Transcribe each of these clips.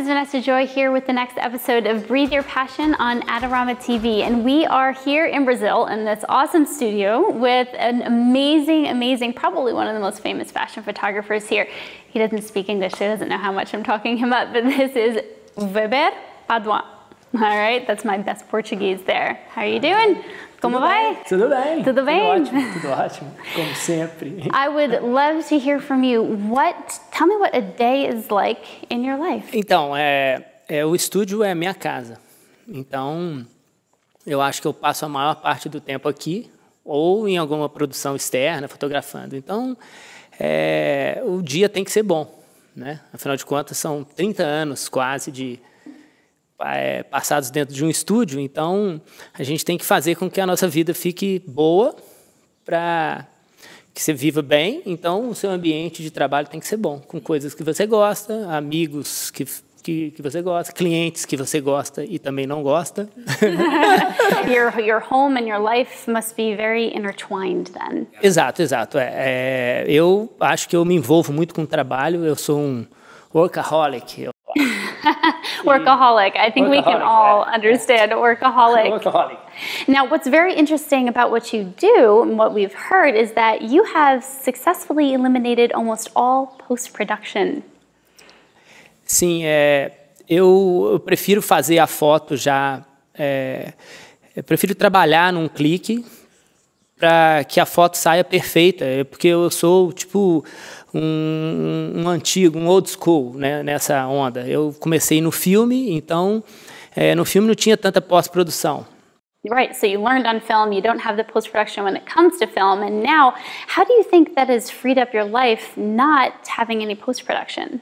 is Vanessa Joy here with the next episode of Breathe Your Passion on Adorama TV. And we are here in Brazil in this awesome studio with an amazing, amazing, probably one of the most famous fashion photographers here. He doesn't speak English, so he doesn't know how much I'm talking him up, but this is Weber Paduan. All right, that's my best Portuguese there. How are you doing? Como tudo vai? Bem. Tudo bem. Tudo bem? Tudo ótimo, tudo ótimo, como sempre. I would love to hear from you. What, tell me what a day is like in your life. Então, é, é o estúdio é a minha casa. Então, eu acho que eu passo a maior parte do tempo aqui ou em alguma produção externa, fotografando. Então, é, o dia tem que ser bom, né? Afinal de contas, são 30 anos quase de é, passados dentro de um estúdio. Então, a gente tem que fazer com que a nossa vida fique boa para que você viva bem. Então, o seu ambiente de trabalho tem que ser bom, com coisas que você gosta, amigos que que, que, você gosta, clientes que você gosta e também não gosta. your, your home and your life must be very intertwined then. Exato, exato. É, é, eu acho que eu me envolvo muito com o trabalho, eu sou um workaholic, eu workaholic. I think workaholic, we can all yeah, understand yeah. workaholic. workaholic. Now, what's very interesting about what you do and what we've heard is that you have successfully eliminated almost all post-production. Sim, é, eu, eu, prefiro fazer a foto já. É, eu prefiro trabalhar num clique para que a foto saia perfeita, é, porque eu sou tipo um, um antigo, um old school né, nessa onda. Eu comecei no filme, então é, no filme não tinha tanta pós-produção. Right, so you learned on film, you don't have the post production when it comes to film, and now how do you think that has freed up your life not having any post production?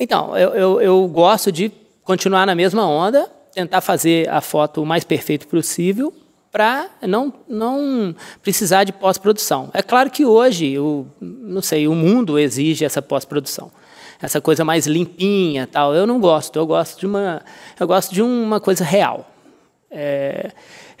Então, eu, eu, eu gosto de continuar na mesma onda, tentar fazer a foto o mais perfeito possível, para não, não precisar de pós-produção. É claro que hoje, o, não sei, o mundo exige essa pós-produção. Essa coisa mais limpinha, tal. Eu não gosto. Eu gosto de uma, eu gosto de uma coisa real. É,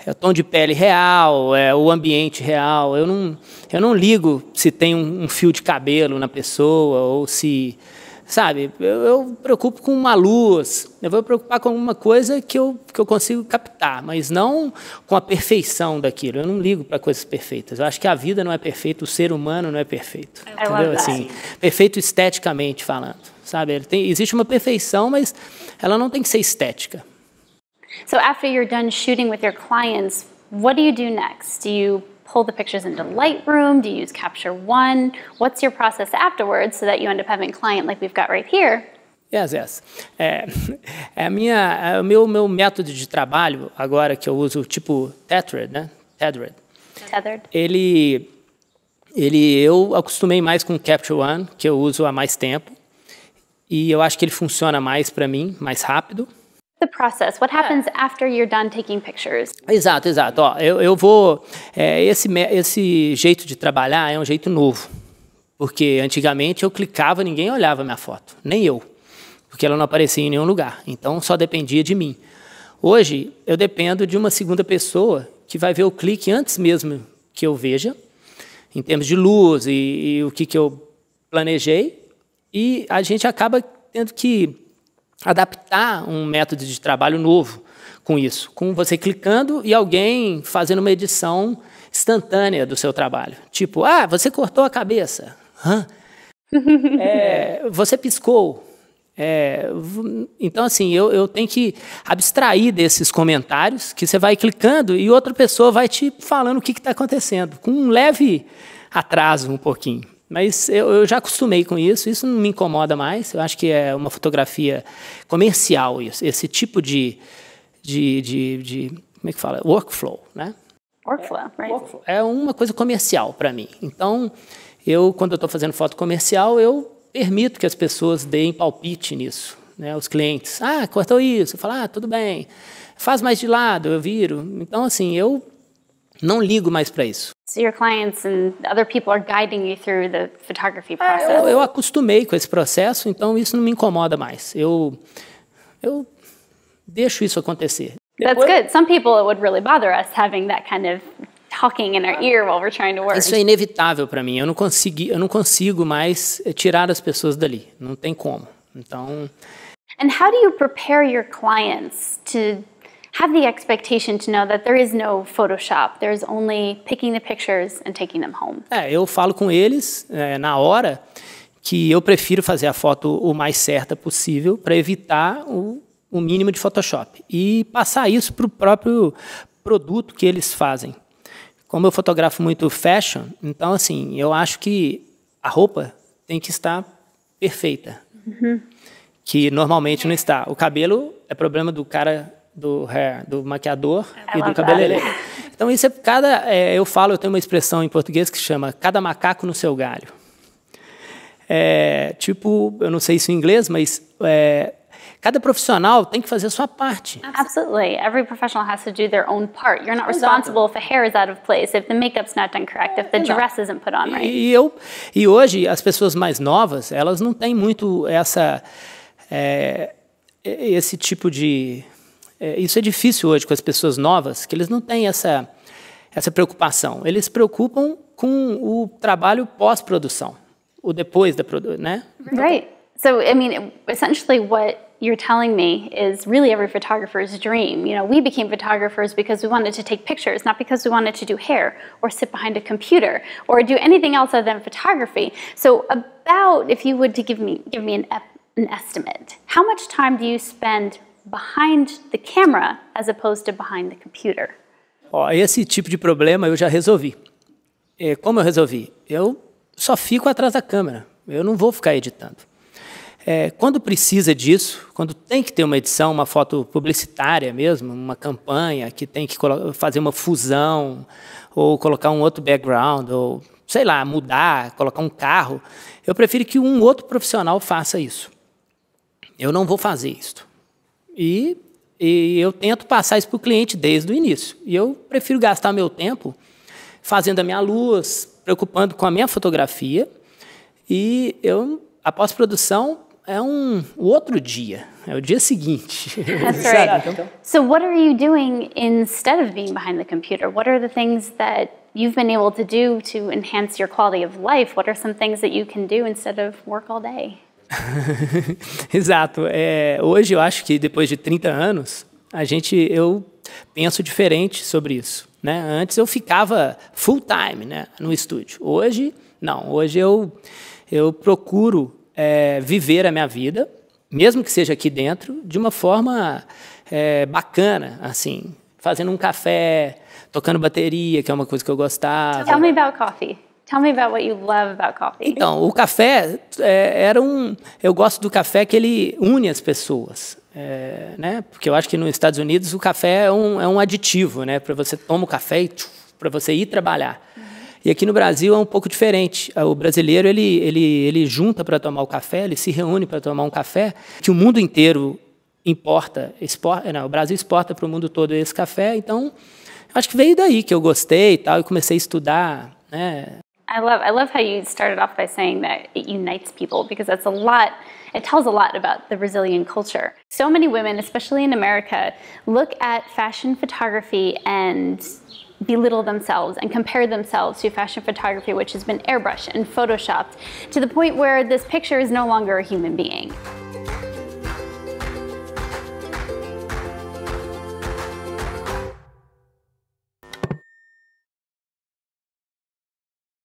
é o tom de pele real, é o ambiente real. Eu não, eu não ligo se tem um, um fio de cabelo na pessoa ou se sabe? Eu, eu me preocupo com uma luz, eu vou me preocupar com alguma coisa que eu, que eu consigo captar, mas não com a perfeição daquilo. Eu não ligo para coisas perfeitas. Eu acho que a vida não é perfeita, o ser humano não é perfeito. É entendeu? Assim, perfeito esteticamente falando, sabe? Tem, existe uma perfeição, mas ela não tem que ser estética. So after you're done shooting with your clients, what do you do next? Do you pull the pictures into Lightroom? Do you use Capture One? What's your process afterwards so that you end up having client like we've got right here Yes, yes. É, é a minha, é o meu, meu método de trabalho agora que eu uso, tipo Tethered, né? Tethered. Tethered. Ele, ele, eu acostumei mais com o Capture One, que eu uso há mais tempo, e eu acho que ele funciona mais para mim, mais rápido the process? What é. happens after you're done taking pictures? Exato, exato. Ó, eu, eu vou. É, esse, esse jeito de trabalhar é um jeito novo. Porque antigamente eu clicava, ninguém olhava minha foto, nem eu. Porque ela não aparecia em nenhum lugar. Então só dependia de mim. Hoje eu dependo de uma segunda pessoa que vai ver o clique antes mesmo que eu veja, em termos de luz e, e o que, que eu planejei. E a gente acaba tendo que adaptar um método de trabalho novo com isso, com você clicando e alguém fazendo uma edição instantânea do seu trabalho. Tipo, ah, você cortou a cabeça. Hã? É, você piscou. É, então, assim, eu, eu tenho que abstrair desses comentários que você vai clicando e outra pessoa vai te falando o que está acontecendo, com um leve atraso um pouquinho. Mas eu, eu, já acostumei com isso, isso não me incomoda mais. Eu acho que é uma fotografia comercial, isso, esse tipo de, de, de, de, Como é que fala? Workflow, né? Workflow, é, right. É uma coisa comercial para mim. Então, eu, quando eu estou fazendo foto comercial, eu permito que as pessoas deem palpite nisso. Né, os clientes, ah, cortou isso, eu falo, ah, tudo bem, faz mais de lado, eu viro. Então, assim, eu não ligo mais para isso. É, eu, acostumei com esse processo, então isso não me incomoda mais. Eu eu deixo isso acontecer. That's good. Some people it would really bother us having that kind of talking in our ear while we're trying to work. Isso é inevitável para mim. Eu não consegui, eu não consigo mais eh, tirar as pessoas dali. Não tem como. Então And how do you prepare your clients to have the expectation to know that there is no Photoshop. There's only picking the pictures and taking them home. É, eu falo com eles é, na hora que eu prefiro fazer a foto o mais certa possível para evitar o, o mínimo de Photoshop e passar isso para o próprio produto que eles fazem. Como eu fotografo muito fashion, então assim eu acho que a roupa tem que estar perfeita, uhum. que normalmente não está. O cabelo é problema do cara do hair, do maquiador é e do cabeleireiro. Então isso é cada, é, eu falo, eu tenho uma expressão em português que chama cada macaco no seu galho. É, tipo, eu não sei isso em inglês, mas é, cada profissional tem que fazer a sua parte. Absolutely. Every professional has to do their own part. You're not responsible Exato. if the hair is out of place, if the makeup's not done correct, if the Exato. dress isn't put on right. E, eu, e hoje, as pessoas mais novas, elas não têm muito essa, é, esse tipo de é, isso é difícil hoje com as pessoas novas, que eles não têm essa, essa preocupação. Eles se preocupam com o trabalho pós-produção, o depois da produção, né? Right. So, I mean, essentially what you're telling me is really every photographer's dream. You know, we became photographers because we wanted to take pictures, not because we wanted to do hair or sit behind a computer or do anything else other than photography. So, about if you would to give me give me an, an estimate, how much time do you spend behind the camera as opposed to behind the computer. Ó, esse tipo de problema eu já resolvi. É, como eu resolvi? Eu só fico atrás da câmera. Eu não vou ficar editando. É, quando precisa disso, quando tem que ter uma edição, uma foto publicitária mesmo, uma campanha que tem que fazer uma fusão, ou colocar um outro background, ou sei lá, mudar, colocar um carro, eu prefiro que um outro profissional faça isso. Eu não vou fazer isso. E, e eu tento passar isso para o cliente desde o início. E eu prefiro gastar meu tempo fazendo a minha luz, preocupando com a minha fotografia. E eu, a pós-produção é um outro dia, é o dia seguinte. That's right. Então so what are you doing instead of being behind the computer? What are the things that you've been able to do to enhance your quality of life? What are some things that you can do instead of work all day? Exato. É, hoje eu acho que depois de 30 anos, a gente eu penso diferente sobre isso. Né? Antes eu ficava full time né, no estúdio. Hoje, não. Hoje eu, eu procuro é, viver a minha vida, mesmo que seja aqui dentro, de uma forma é, bacana, assim, fazendo um café, tocando bateria, que é uma coisa que eu gostava. Tell me about coffee. Tell me about what you love about coffee. Então, o café é, era um. Eu gosto do café que ele une as pessoas. É, né? Porque eu acho que nos Estados Unidos o café é um, é um aditivo, né? Para você tomar o café e para você ir trabalhar. Uhum. E aqui no Brasil é um pouco diferente. Ah, o brasileiro ele, ele, ele junta para tomar o café, ele se reúne para tomar um café que o mundo inteiro importa, exporta, não, o Brasil exporta para o mundo todo esse café. Então, acho que veio daí que eu gostei e tal e comecei a estudar, né? I love I love how you started off by saying that it unites people because that's a lot it tells a lot about the Brazilian culture. So many women, especially in America, look at fashion photography and belittle themselves and compare themselves to fashion photography which has been airbrushed and photoshopped to the point where this picture is no longer a human being.